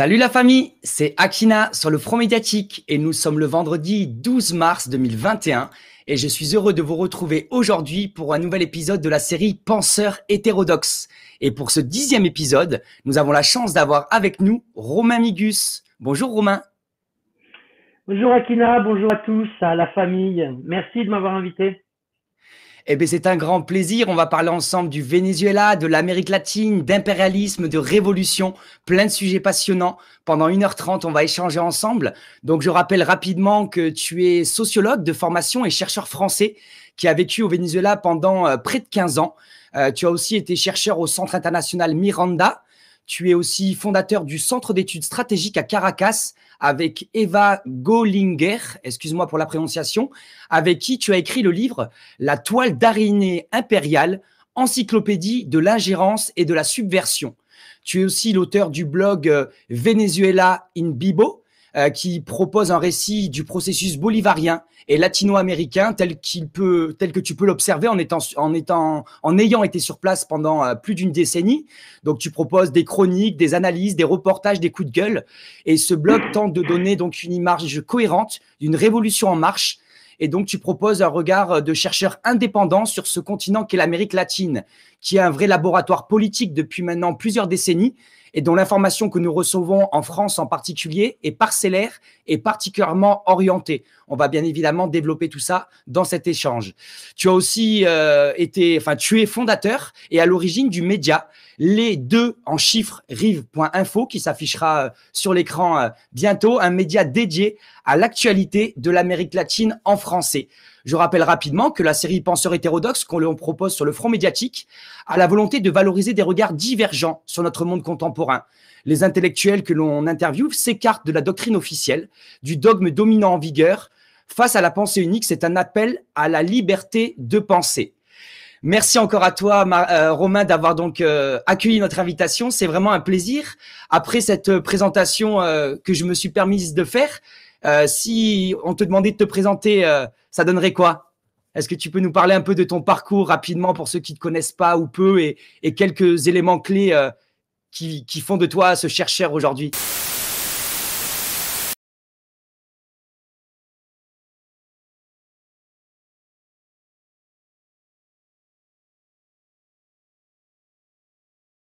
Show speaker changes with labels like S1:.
S1: Salut la famille, c'est Akina sur le Front Médiatique et nous sommes le vendredi 12 mars 2021 et je suis heureux de vous retrouver aujourd'hui pour un nouvel épisode de la série Penseurs hétérodoxes. Et pour ce dixième épisode, nous avons la chance d'avoir avec nous Romain Migus. Bonjour Romain. Bonjour Akina, bonjour à tous, à la famille. Merci de m'avoir invité. Eh bien, c'est un grand plaisir. On va parler ensemble du Venezuela, de l'Amérique latine, d'impérialisme, de révolution, plein de sujets passionnants. Pendant 1h30, on va échanger ensemble. Donc, je rappelle rapidement que tu es sociologue de formation et chercheur français qui a vécu au Venezuela pendant euh, près de 15 ans. Euh, tu as aussi été chercheur au Centre international Miranda tu es aussi fondateur du Centre d'études stratégiques à Caracas avec Eva Gollinger, excuse-moi pour la prononciation, avec qui tu as écrit le livre La toile d'araignée impériale, encyclopédie de l'ingérence et de la subversion. Tu es aussi l'auteur du blog euh, Venezuela in Bibo, euh, qui propose un récit du processus bolivarien et latino-américain tel qu'il peut, tel que tu peux l'observer en étant, en étant, en ayant été sur place pendant euh, plus d'une décennie. Donc, tu proposes des chroniques, des analyses, des reportages, des coups de gueule. Et ce blog tente de donner donc une image cohérente d'une révolution en marche et donc, tu proposes un regard euh, de chercheur indépendant sur ce continent qu'est l'Amérique latine, qui est un vrai laboratoire politique depuis maintenant plusieurs décennies et dont l'information que nous recevons en France en particulier est parcellaire et particulièrement orientée. On va bien évidemment développer tout ça dans cet échange. Tu as aussi euh, été, enfin, tu es fondateur et à l'origine du média Les Deux en chiffres rive.info qui s'affichera euh, sur l'écran euh, bientôt, un média dédié à l'actualité de l'Amérique latine en français. Je rappelle rapidement que la série Penseurs hétérodoxes qu'on propose sur le front médiatique a la volonté de valoriser des regards divergents sur notre monde contemporain les intellectuels que l'on interviewe s'écartent de la doctrine officielle, du dogme dominant en vigueur. Face à la pensée unique, c'est un appel à la liberté de penser. Merci encore à toi, euh, Romain, d'avoir donc euh, accueilli notre invitation. C'est vraiment un plaisir. Après cette présentation euh, que je me suis permise de faire, si on te demandait de te présenter, ça donnerait quoi Est-ce que tu peux nous parler un peu de ton parcours rapidement pour ceux qui ne te connaissent pas ou peu et, et quelques éléments clés qui, font de toi ce chercheur aujourd'hui.